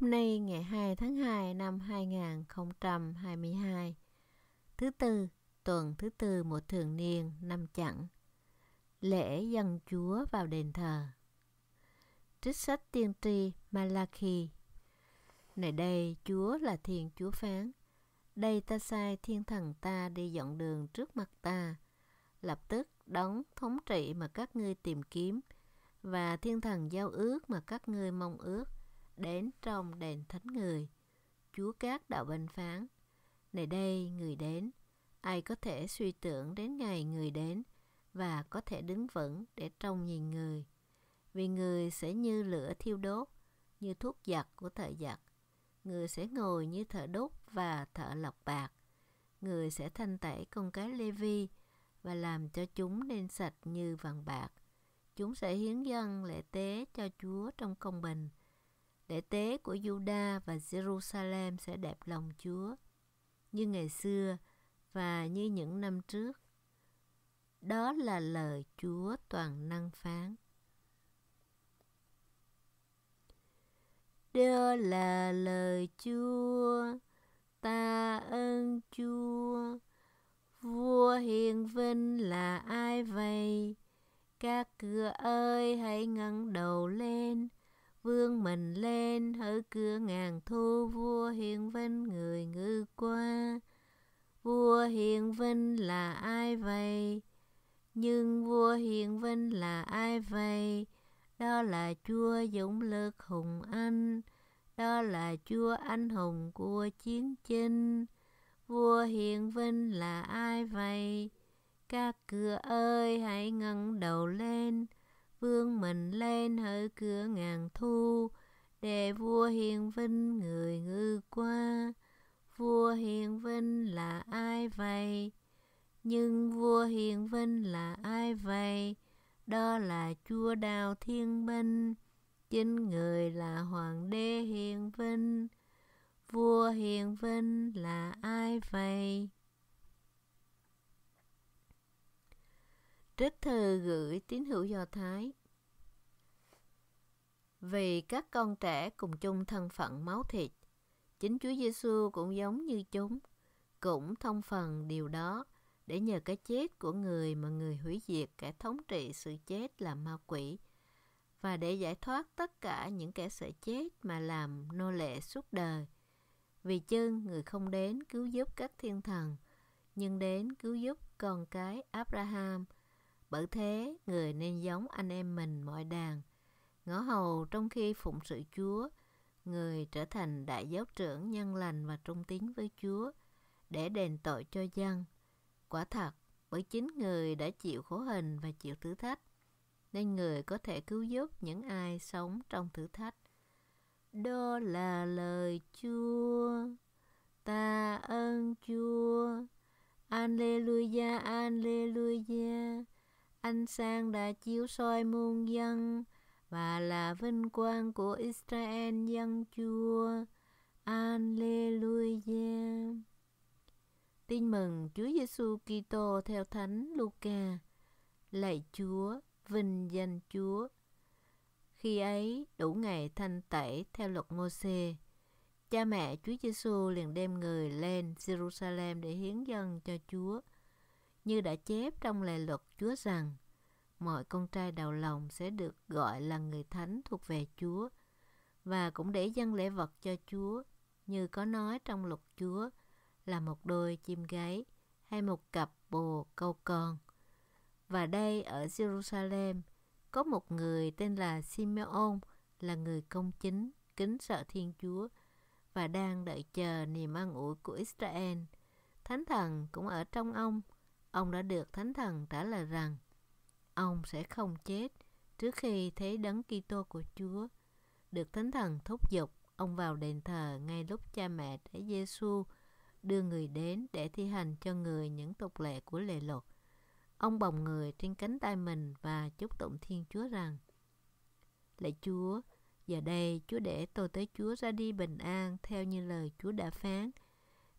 Hôm nay ngày 2 tháng 2 năm 2022, thứ tư, tuần thứ tư một thường niên năm chặn lễ dân Chúa vào đền thờ. Trích sách tiên tri Malachi Này đây, Chúa là thiên Chúa phán. Đây ta sai thiên thần ta đi dọn đường trước mặt ta. Lập tức đóng thống trị mà các ngươi tìm kiếm và thiên thần giao ước mà các ngươi mong ước – đến trong đền thánh người. Chúa Các đạo ban phán, này đây người đến, ai có thể suy tưởng đến ngày người đến và có thể đứng vững để trông nhìn người. Vì người sẽ như lửa thiêu đốt, như thuốc giặc của thợ giặc. Người sẽ ngồi như thợ đốt và thợ lọc bạc. Người sẽ thanh tẩy con cái Lê Vi và làm cho chúng nên sạch như vàng bạc. Chúng sẽ hiến dân lễ tế cho Chúa trong công bình để tế của Juda và Jerusalem sẽ đẹp lòng Chúa như ngày xưa và như những năm trước. Đó là lời Chúa toàn năng phán. Đó là lời Chúa, ta ơn Chúa. Vua hiền vinh là ai vậy? Các cửa ơi hãy ngẩng đầu lên, vương mình lên hỡi cửa ngàn thu vua hiền vinh người ngư qua vua hiền vinh là ai vậy nhưng vua hiền vinh là ai vậy đó là chúa dũng lực hùng anh đó là chúa anh hùng của chiến chinh vua hiền vinh là ai vậy các cửa ơi hãy ngẩng đầu lên vương mình lên hỡi cửa ngàn thu để vua hiền vinh người ngư qua vua hiền vinh là ai vậy nhưng vua hiền vinh là ai vậy đó là chúa đào thiên binh chính người là hoàng đế hiền vinh vua hiền vinh là ai vậy trích thư gửi tín hữu do thái vì các con trẻ cùng chung thân phận máu thịt, chính Chúa Giêsu cũng giống như chúng, cũng thông phần điều đó để nhờ cái chết của người mà người hủy diệt kẻ thống trị sự chết là ma quỷ và để giải thoát tất cả những kẻ sợ chết mà làm nô lệ suốt đời. Vì chưng người không đến cứu giúp các thiên thần, nhưng đến cứu giúp con cái Abraham. Bởi thế, người nên giống anh em mình mọi đàn – Ngõ hầu trong khi phụng sự Chúa, người trở thành đại giáo trưởng nhân lành và trung tín với Chúa để đền tội cho dân. Quả thật, bởi chính người đã chịu khổ hình và chịu thử thách, nên người có thể cứu giúp những ai sống trong thử thách. Đó là lời Chúa, ta ơn Chúa. Alleluia, Alleluia. Anh sang đã chiếu soi muôn dân, và là vinh quang của Israel dân chúa. Alleluia. Tin mừng Chúa Giêsu Kitô theo Thánh Luca. Lạy Chúa, vinh danh Chúa. Khi ấy, đủ ngày thanh tẩy theo luật Môsê, cha mẹ Chúa Giêsu liền đem người lên Jerusalem để hiến dâng cho Chúa. Như đã chép trong Lề luật Chúa rằng, mọi con trai đầu lòng sẽ được gọi là người thánh thuộc về Chúa và cũng để dâng lễ vật cho Chúa như có nói trong luật Chúa là một đôi chim gáy hay một cặp bồ câu con. Và đây ở Jerusalem có một người tên là Simeon là người công chính, kính sợ Thiên Chúa và đang đợi chờ niềm an ủi của Israel. Thánh thần cũng ở trong ông. Ông đã được Thánh thần trả lời rằng ông sẽ không chết trước khi thấy đấng Kitô của Chúa được thánh thần thúc giục ông vào đền thờ ngay lúc cha mẹ Thế Giêsu đưa người đến để thi hành cho người những tục lệ của lệ luật. Ông bồng người trên cánh tay mình và chúc tụng Thiên Chúa rằng: Lạy Chúa, giờ đây Chúa để tôi tới Chúa ra đi bình an theo như lời Chúa đã phán.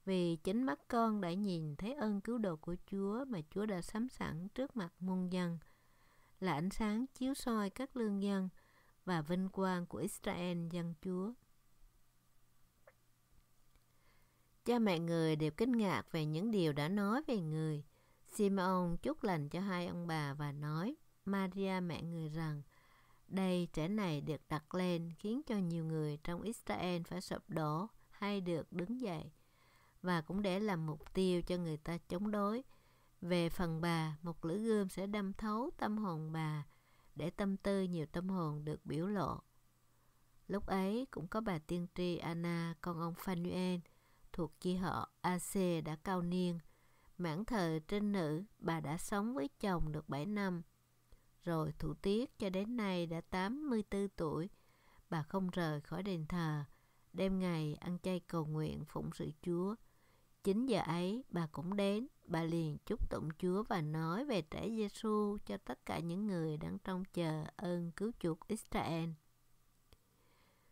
Vì chính mắt con đã nhìn thấy ơn cứu độ của Chúa mà Chúa đã sắm sẵn trước mặt muôn dân là ánh sáng chiếu soi các lương dân và vinh quang của Israel dân Chúa. Cha mẹ người đều kinh ngạc về những điều đã nói về người. Simeon chúc lành cho hai ông bà và nói Maria mẹ người rằng đây trẻ này được đặt lên khiến cho nhiều người trong Israel phải sụp đổ hay được đứng dậy và cũng để làm mục tiêu cho người ta chống đối về phần bà, một lưỡi gươm sẽ đâm thấu tâm hồn bà, để tâm tư nhiều tâm hồn được biểu lộ. Lúc ấy cũng có bà tiên tri Anna, con ông Phanuel, thuộc chi họ AC đã cao niên. Mãn thờ trên nữ, bà đã sống với chồng được 7 năm. Rồi thủ tiết cho đến nay đã 84 tuổi, bà không rời khỏi đền thờ, đêm ngày ăn chay cầu nguyện phụng sự Chúa. 9 giờ ấy bà cũng đến Bà liền chúc tụng Chúa và nói về trẻ Giêsu cho tất cả những người đang trông chờ ơn cứu chuộc Israel.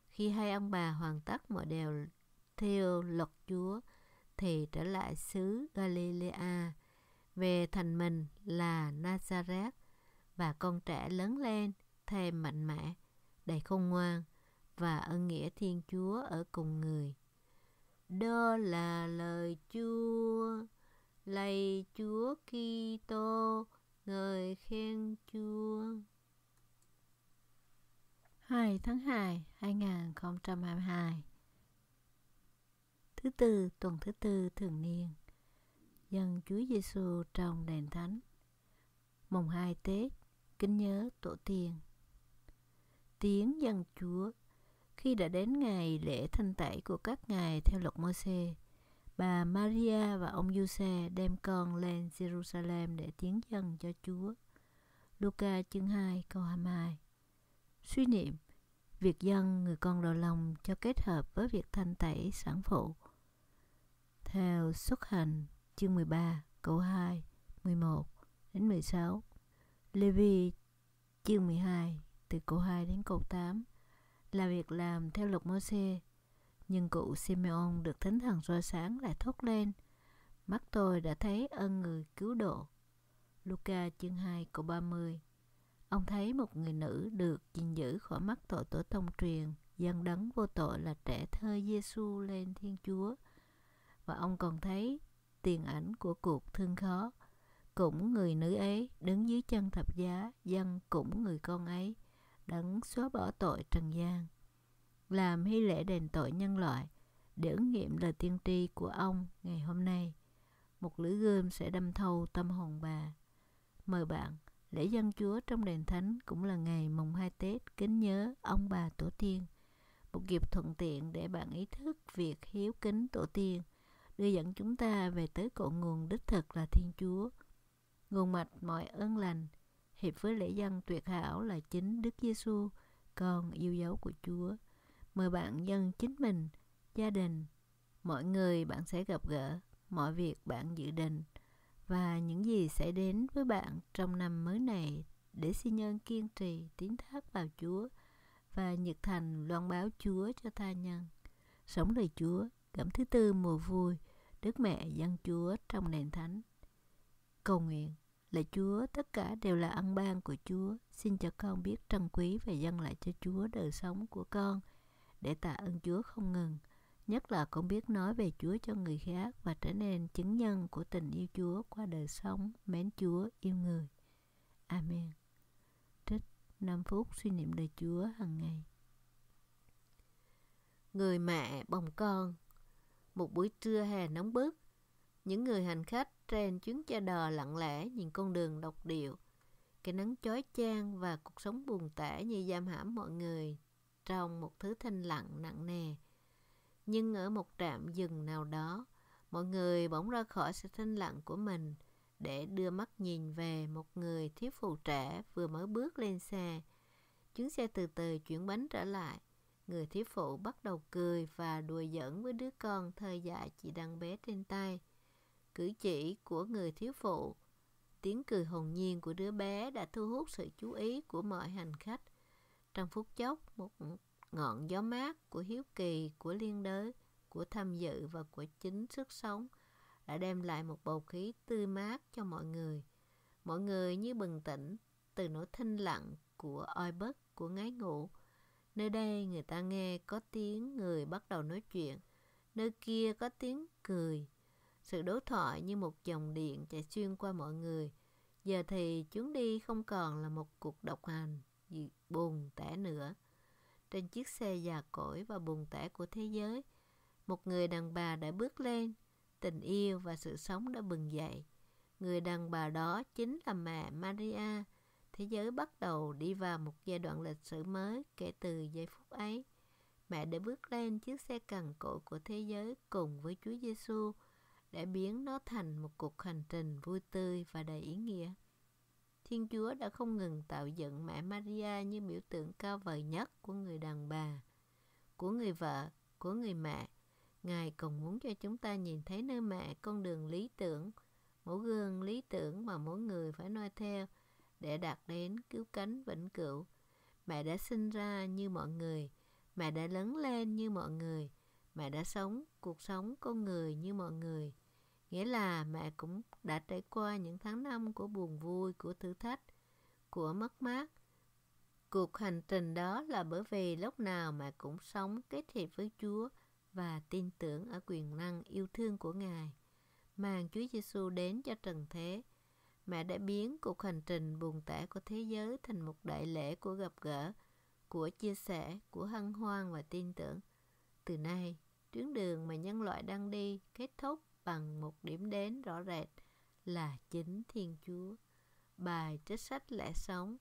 Khi hai ông bà hoàn tất mọi điều theo luật Chúa thì trở lại xứ Galilea về thành mình là Nazareth và con trẻ lớn lên thêm mạnh mẽ, đầy khôn ngoan và ân nghĩa Thiên Chúa ở cùng người. Đó là lời Chúa lạy Chúa Kitô, ngợi khen Chúa. 2 tháng 2, 2022 Thứ tư, tuần thứ tư thường niên Dân Chúa Giêsu trong đền thánh Mùng 2 Tết, kính nhớ tổ tiên Tiếng dân Chúa Khi đã đến ngày lễ thanh tẩy của các ngài theo luật mô xe Bà Maria và ông Giuse đem con lên Jerusalem để tiến dân cho Chúa. Luca chương 2 câu 22 Suy niệm Việc dân người con đầu lòng cho kết hợp với việc thanh tẩy sản phụ Theo xuất hành chương 13 câu 2 11 đến 16 Levi chương 12 từ câu 2 đến câu 8 là việc làm theo luật mô nhưng cụ Simeon được thánh thần soi sáng lại thốt lên Mắt tôi đã thấy ơn người cứu độ Luca chương 2 câu 30 Ông thấy một người nữ được gìn giữ khỏi mắt tội tổ thông truyền Dân đấng vô tội là trẻ thơ Giêsu lên Thiên Chúa Và ông còn thấy tiền ảnh của cuộc thương khó cũng người nữ ấy đứng dưới chân thập giá dân cũng người con ấy đấng xóa bỏ tội trần gian làm hy lễ đền tội nhân loại để ứng nghiệm lời tiên tri của ông ngày hôm nay. Một lưỡi gươm sẽ đâm thâu tâm hồn bà. Mời bạn, lễ dân Chúa trong đền thánh cũng là ngày mùng hai Tết kính nhớ ông bà tổ tiên. Một dịp thuận tiện để bạn ý thức việc hiếu kính tổ tiên, đưa dẫn chúng ta về tới cội nguồn đích thực là Thiên Chúa. Nguồn mạch mọi ơn lành, hiệp với lễ dân tuyệt hảo là chính Đức Giêsu, con yêu dấu của Chúa mời bạn dâng chính mình gia đình mọi người bạn sẽ gặp gỡ mọi việc bạn dự định và những gì sẽ đến với bạn trong năm mới này để xin nhân kiên trì tiến thác vào Chúa và nhiệt thành loan báo Chúa cho tha nhân. Sống lời Chúa, cảm thứ tư mùa vui, Đức Mẹ dân Chúa trong nền thánh. Cầu nguyện, là Chúa, tất cả đều là ân ban của Chúa. Xin cho con biết trân quý và dâng lại cho Chúa đời sống của con – để tạ ơn Chúa không ngừng, nhất là cũng biết nói về Chúa cho người khác và trở nên chứng nhân của tình yêu Chúa qua đời sống, mến Chúa, yêu người. Amen. Trích 5 phút suy niệm đời Chúa hàng ngày. Người mẹ bồng con Một buổi trưa hè nóng bức Những người hành khách trên chuyến cha đò lặng lẽ nhìn con đường độc điệu Cái nắng chói chang và cuộc sống buồn tẻ như giam hãm mọi người trong một thứ thanh lặng nặng nề. Nhưng ở một trạm dừng nào đó, mọi người bỗng ra khỏi sự thanh lặng của mình để đưa mắt nhìn về một người thiếu phụ trẻ vừa mới bước lên xe. Chuyến xe từ từ chuyển bánh trở lại. Người thiếu phụ bắt đầu cười và đùa giỡn với đứa con thơ dại chỉ đang bé trên tay. Cử chỉ của người thiếu phụ, tiếng cười hồn nhiên của đứa bé đã thu hút sự chú ý của mọi hành khách. Trong phút chốc, một ngọn gió mát của hiếu kỳ, của liên đới, của tham dự và của chính sức sống đã đem lại một bầu khí tươi mát cho mọi người. Mọi người như bừng tỉnh từ nỗi thinh lặng của oi bức, của ngái ngủ. Nơi đây người ta nghe có tiếng người bắt đầu nói chuyện, nơi kia có tiếng cười. Sự đối thoại như một dòng điện chạy xuyên qua mọi người. Giờ thì chuyến đi không còn là một cuộc độc hành bùn tẻ nữa. Trên chiếc xe già cỗi và bùn tẻ của thế giới, một người đàn bà đã bước lên, tình yêu và sự sống đã bừng dậy. Người đàn bà đó chính là mẹ Maria. Thế giới bắt đầu đi vào một giai đoạn lịch sử mới kể từ giây phút ấy. Mẹ đã bước lên chiếc xe cằn cỗi của thế giới cùng với Chúa Giêsu để biến nó thành một cuộc hành trình vui tươi và đầy ý nghĩa. Thiên Chúa đã không ngừng tạo dựng mẹ Maria như biểu tượng cao vời nhất của người đàn bà, của người vợ, của người mẹ. Ngài còn muốn cho chúng ta nhìn thấy nơi mẹ con đường lý tưởng, mẫu gương lý tưởng mà mỗi người phải noi theo để đạt đến cứu cánh vĩnh cửu. Mẹ đã sinh ra như mọi người, mẹ đã lớn lên như mọi người, mẹ đã sống cuộc sống con người như mọi người. Nghĩa là mẹ cũng đã trải qua những tháng năm của buồn vui, của thử thách, của mất mát. Cuộc hành trình đó là bởi vì lúc nào mẹ cũng sống kết hiệp với Chúa và tin tưởng ở quyền năng yêu thương của Ngài. Màng Chúa Giêsu đến cho trần thế, mẹ đã biến cuộc hành trình buồn tẻ của thế giới thành một đại lễ của gặp gỡ, của chia sẻ, của hân hoan và tin tưởng. Từ nay, tuyến đường mà nhân loại đang đi kết thúc bằng một điểm đến rõ rệt là chính Thiên Chúa. Bài trích sách lẽ sống